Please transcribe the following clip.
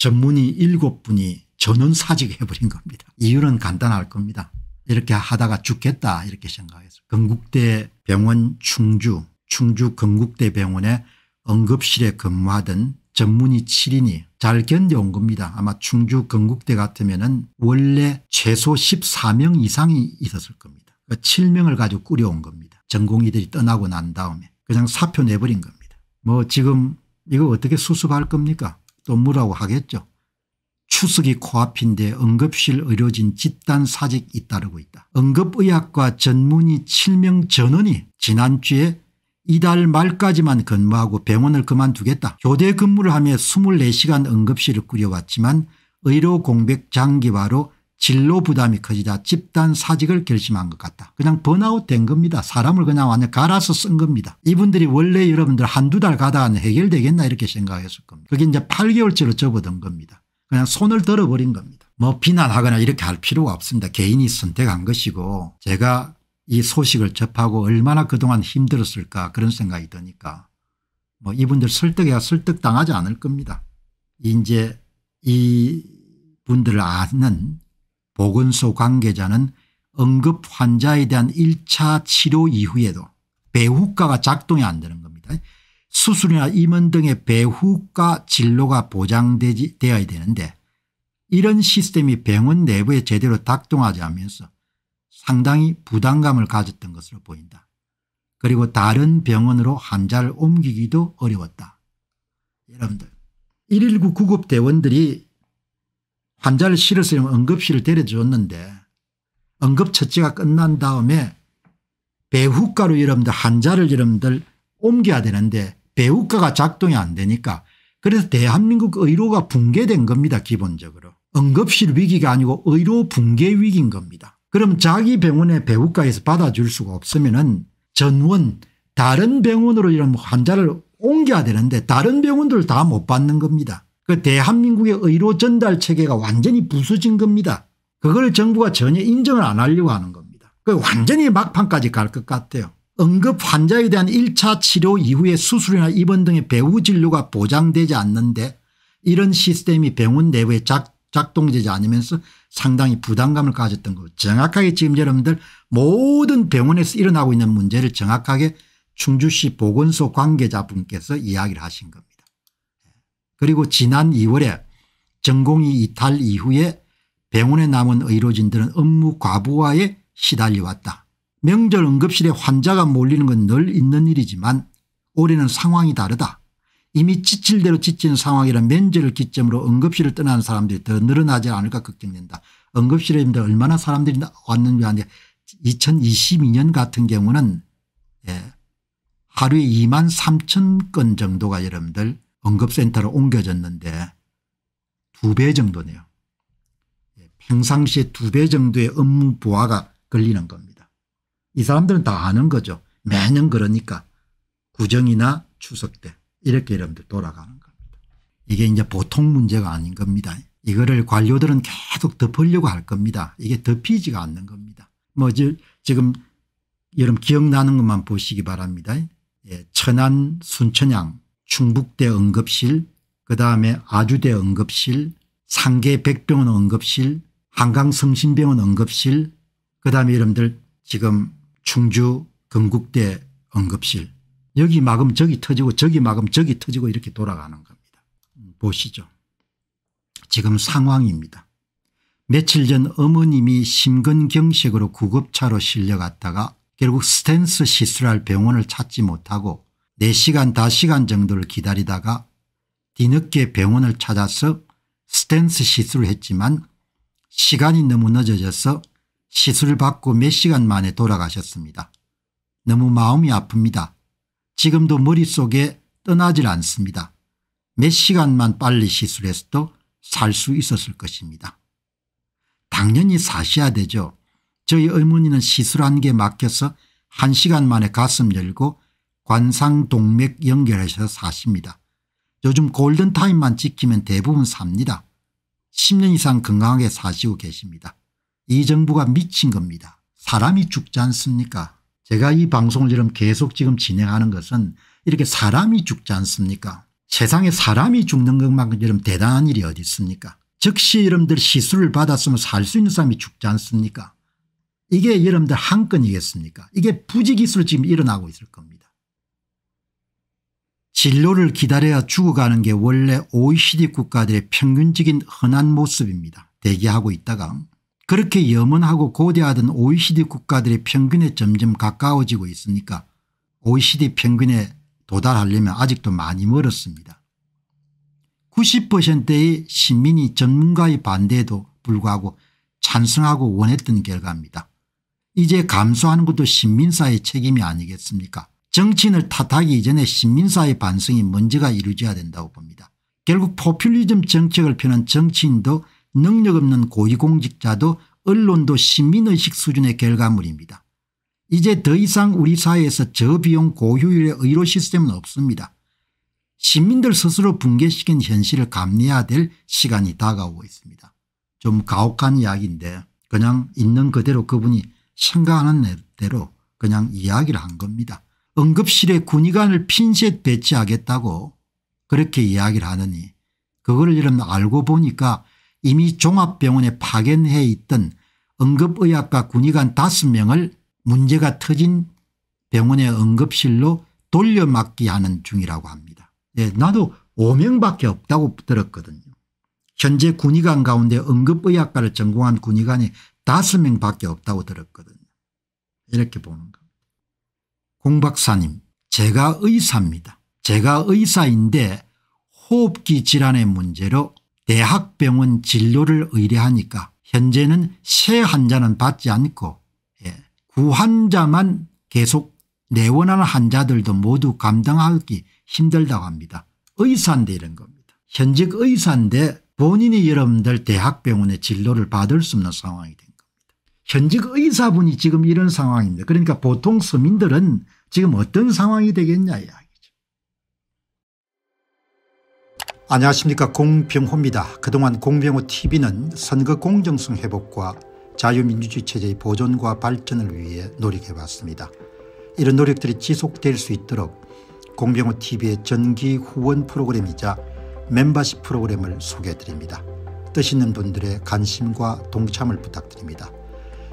전문의 7분이 전원 사직해버린 겁니다. 이유는 간단할 겁니다. 이렇게 하다가 죽겠다 이렇게 생각해서 건국대 병원 충주 충주 건국대 병원의 응급실에 근무하던 전문의 7인이 잘 견뎌온 겁니다. 아마 충주 건국대 같으면 은 원래 최소 14명 이상이 있었을 겁니다. 그 7명을 가지고 꾸려온 겁니다. 전공의들이 떠나고 난 다음에 그냥 사표 내버린 겁니다. 뭐 지금 이거 어떻게 수습할 겁니까 또무라고 하겠죠. 추석이 코앞인데 응급실 의료진 집단 사직 잇따르고 있다. 응급의학과 전문의 7명 전원이 지난주에 이달 말까지만 근무하고 병원을 그만두겠다. 교대 근무를 하며 24시간 응급실을 꾸려왔지만 의료 공백 장기화로 진로 부담이 커지자 집단 사직을 결심한 것 같다. 그냥 번아웃 된 겁니다. 사람을 그냥 완전 갈아서 쓴 겁니다. 이분들이 원래 여러분들 한두 달 가다가 해결되겠나 이렇게 생각했을 겁니다. 그게 이제 8개월째로 접어든 겁니다. 그냥 손을 들어버린 겁니다. 뭐 비난하거나 이렇게 할 필요가 없습니다. 개인이 선택한 것이고 제가 이 소식을 접하고 얼마나 그동안 힘들었을까 그런 생각이 드니까 뭐 이분들 설득해야 설득당하지 않을 겁니다. 이제 이 분들을 아는 보건소 관계자는 응급 환자에 대한 1차 치료 이후에도 배후과가 작동이 안 되는 겁니다. 수술이나 임원 등의 배후과 진료가 보장되어야 되는데 이런 시스템이 병원 내부에 제대로 작동하지 않으면서 상당히 부담감을 가졌던 것으로 보인다. 그리고 다른 병원으로 환자를 옮기기도 어려웠다. 여러분들 119 구급대원들이 환자를 실었으면 응급실을 데려주었는데 응급처치가 끝난 다음에 배후가로 이름들 환자를 이름들 옮겨야 되는데 배후가가 작동이 안 되니까 그래서 대한민국 의료가 붕괴된 겁니다 기본적으로. 응급실 위기가 아니고 의료 붕괴 위기인 겁니다. 그럼 자기 병원의 배후가에서 받아줄 수가 없으면 은 전원 다른 병원으로 이런 환자를 옮겨야 되는데 다른 병원들 다 못 받는 겁니다. 그 대한민국의 의료 전달 체계가 완전히 부서진 겁니다. 그걸 정부가 전혀 인정을 안 하려고 하는 겁니다. 그 완전히 막판까지 갈 것 같아요. 응급 환자에 대한 1차 치료 이후에 수술이나 입원 등의 배후 진료가 보장되지 않는데 이런 시스템이 병원 내부에 작, 작동되지 않으면서 상당히 부담감을 가졌던 거 정확하게 지금 여러분들 모든 병원에서 일어나고 있는 문제를 정확하게 충주시 보건소 관계자분께서 이야기를 하신 겁니다. 그리고 지난 2월에 전공이 이탈 이후에 병원에 남은 의료진들은 업무 과부하에 시달려왔다. 명절 응급실에 환자가 몰리는 건 늘 있는 일이지만 올해는 상황이 다르다. 이미 지칠 대로 지친 상황이라 면제를 기점으로 응급실을 떠난 사람들이 더 늘어나지 않을까 걱정된다. 응급실에 얼마나 사람들이 왔는지 아는 2022년 같은 경우는 예, 하루에 2만 3천 건 정도가 여러분들 응급센터로 옮겨졌는데 두 배 정도네요. 예, 평상시에 두 배 정도의 업무 부하가 걸리는 겁니다. 이 사람들은 다 아는 거죠. 매년 그러니까 구정이나 추석 때 이렇게 여러분들 돌아가는 겁니다. 이게 이제 보통 문제가 아닌 겁니다. 이거를 관료들은 계속 덮으려고 할 겁니다. 이게 덮이지가 않는 겁니다. 뭐 지금 여러분 기억나는 것만 보시기 바랍니다. 예, 천안 순천향 충북대 응급실 그다음에 아주대 응급실 상계 백병원 응급실 한강성심병원 응급실 그다음에 여러분들 지금 충주 금국대 응급실 여기 막음 저기 터지고 저기 막음 저기 터지고 이렇게 돌아가는 겁니다. 보시죠. 지금 상황입니다. 며칠 전 어머님이 심근경색으로 구급차로 실려갔다가 결국 스탠스 시술할 병원을 찾지 못하고 4시간 5시간 정도를 기다리다가 뒤늦게 병원을 찾아서 스탠스 시술을 했지만 시간이 너무 늦어져서 시술을 받고 몇 시간 만에 돌아가셨습니다. 너무 마음이 아픕니다. 지금도 머릿속에 떠나질 않습니다. 몇 시간만 빨리 시술했어도 살 수 있었을 것입니다. 당연히 사셔야 되죠. 저희 어머니는 시술한 게막혀서 1시간 만에 가슴 열고 관상동맥 연결해서 사십니다. 요즘 골든타임만 지키면 대부분 삽니다. 10년 이상 건강하게 사시고 계십니다. 이 정부가 미친 겁니다. 사람이 죽지 않습니까 제가 이 방송을 지금 계속 지금 진행하는 것은 이렇게 사람이 죽지 않습니까 세상에 사람이 죽는 것만큼 이런 대단한 일이 어디 있습니까 즉시 여러분들 시술을 받았으면 살 수 있는 사람이 죽지 않습니까 이게 여러분들 한 건이겠습니까 이게 부지기술 지금 일어나고 있을 겁니다. 진로를 기다려야 죽어가는 게 원래 OECD 국가들의 평균적인 흔한 모습입니다. 대기하고 있다가 그렇게 염원하고 고대하던 OECD 국가들의 평균에 점점 가까워지고 있으니까 OECD 평균에 도달하려면 아직도 많이 멀었습니다. 90%의 시민이 전문가의 반대에도 불구하고 찬성하고 원했던 결과입니다. 이제 감소하는 것도 시민사의 책임이 아니겠습니까 정치인을 탓하기 이전에 시민사회 반성이 먼저가 이루어져야 된다고 봅니다. 결국 포퓰리즘 정책을 펴는 정치인도 능력 없는 고위공직자도 언론도 시민의식 수준의 결과물입니다. 이제 더 이상 우리 사회에서 저비용 고효율의 의료 시스템은 없습니다. 시민들 스스로 붕괴시킨 현실을 감내해야 될 시간이 다가오고 있습니다. 좀 가혹한 이야기인데 그냥 있는 그대로 그분이 생각하는 대로 그냥 이야기를 한 겁니다. 응급실에 군의관을 핀셋 배치하겠다고 그렇게 이야기를 하느니 그걸 여러분 알고 보니까 이미 종합병원에 파견해 있던 응급의학과 군의관 5명을 문제가 터진 병원의 응급실로 돌려막기 하는 중이라고 합니다. 예, 나도 5명밖에 없다고 들었거든요. 현재 군의관 가운데 응급의학과를 전공한 군의관이 5명밖에 없다고 들었거든요. 이렇게 보는 거. 공 박사님 제가 의사입니다. 제가 의사인데 호흡기 질환의 문제로 대학병원 진료를 의뢰하니까 현재는 새 환자는 받지 않고 예, 구환자만 계속 내원하는 환자들도 모두 감당하기 힘들다고 합니다. 의사인데 이런 겁니다. 현직 의사인데 본인이 여러분들 대학병원의 진료를 받을 수 없는 상황이 됩니다. 현직 의사분이 지금 이런 상황입니다. 그러니까 보통 서민들은 지금 어떤 상황이 되겠냐 이야기죠. 안녕하십니까 공병호입니다. 그동안 공병호 tv는 선거 공정성 회복과 자유민주주의 체제의 보존과 발전을 위해 노력해왔습니다. 이런 노력들이 지속될 수 있도록 공병호 tv의 전기 후원 프로그램이자 멤버십 프로그램을 소개해드립니다. 뜻 있는 분들의 관심과 동참을 부탁드립니다.